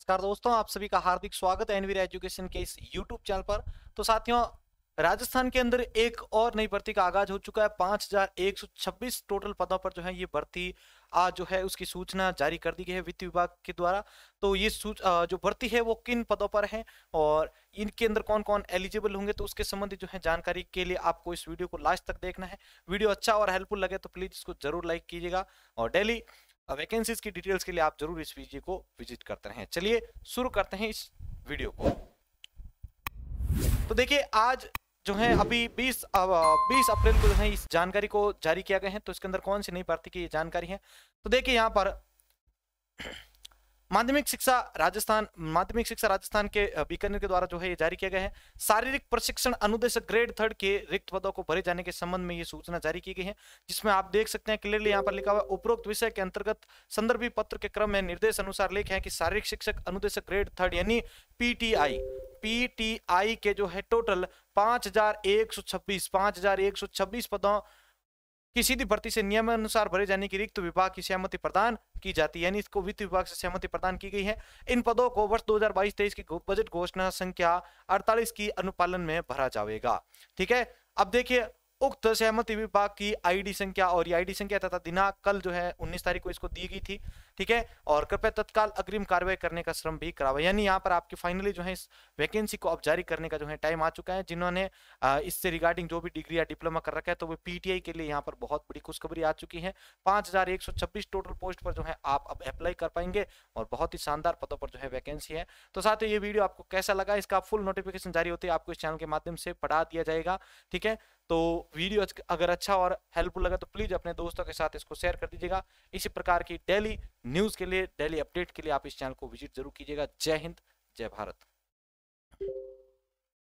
नमस्कार दोस्तों आप सभी का हार्दिक स्वागत है एनवीर एजुकेशन के इस यूट्यूब चैनल पर तो साथियों राजस्थान के अंदर एक और नई भर्ती का आगाज हो चुका है 5126 टोटल पदों पर जो है ये भर्ती आज जो है उसकी सूचना जारी कर दी गई है वित्त विभाग के द्वारा तो ये जो भर्ती है वो किन पदों पर है और इनके अंदर कौन कौन एलिजिबल होंगे तो उसके संबंधित जो है जानकारी के लिए आपको इस वीडियो को लास्ट तक देखना है वीडियो अच्छा और हेल्पफुल लगे तो प्लीज इसको जरूर लाइक कीजिएगा और डेली वैकेंसीज की डिटेल्स के लिए आप जरूर इस वीडियो को विजिट करते रहें चलिए शुरू करते हैं इस वीडियो को तो देखिए आज जो है अभी 20 बीस अप्रैल को जो है इस जानकारी को जारी किया गया है तो इसके अंदर कौन सी नई भर्ती की जानकारी है तो देखिए यहाँ पर माध्यमिक शिक्षा राजस्थान माध्यमिक शिक्षा राजस्थान के बीकानेर के द्वारा जो है ये जारी किया गया है शारीरिक प्रशिक्षण अनुदेशक ग्रेड थर्ड के रिक्त पदों को भरे जाने के संबंध में ये सूचना जारी की गई है जिसमें आप देख सकते हैं क्लियरली यहाँ पर लिखा हुआ उपरोक्त विषय के अंतर्गत संदर्भी पत्र के क्रम में निर्देश अनुसार लिखे है कि शारीरिक शिक्षक अनुदेशक ग्रेड थर्ड यानी पी पीटीआई के जो है टोटल पांच हजार एक सौ छब्बीस पांच हजार एक सौ छब्बीस पदों किसी भी भर्ती से नियम अनुसार भरे जाने की रिक्त विभाग की सहमति प्रदान की जाती है यानी इसको वित्त विभाग से सहमति प्रदान की गई है इन पदों को वर्ष 2022 हजार की बजट घोषणा संख्या 48 की अनुपालन में भरा जाएगा ठीक है अब देखिए उक्त सहमति विभाग की आईडी संख्या और ये आईडी संख्या तथा दिनांक कल जो है 19 तारीख को इसको दी गई थी ठीक है और कृपया तत्काल अग्रिम कार्रवाई करने का श्रम भी करा यानी यहाँ पर आपकी फाइनली जो है इस वैकेंसी को अब जारी करने का जो है टाइम आ चुका है जिन्होंने इससे रिगार्डिंग जो भी डिग्री या डिप्लोमा कर रखा है तो वो पीटीआई के लिए यहाँ पर बहुत बड़ी खुशखबरी आ चुकी है पांच टोटल पोस्ट पर जो है आप अब अप्लाई कर पाएंगे और बहुत ही शानदार पदों पर जो है वैकेंसी है तो साथ ही ये वीडियो आपको कैसा लगा इसका फुल नोटिफिकेशन जारी होती है आपको इस चैनल के माध्यम से पढ़ा दिया जाएगा ठीक है तो वीडियो अगर अच्छा और हेल्पफुल लगा तो प्लीज़ अपने दोस्तों के साथ इसको शेयर कर दीजिएगा इसी प्रकार की डेली न्यूज़ के लिए डेली अपडेट के लिए आप इस चैनल को विजिट जरूर कीजिएगा जय हिंद जय भारत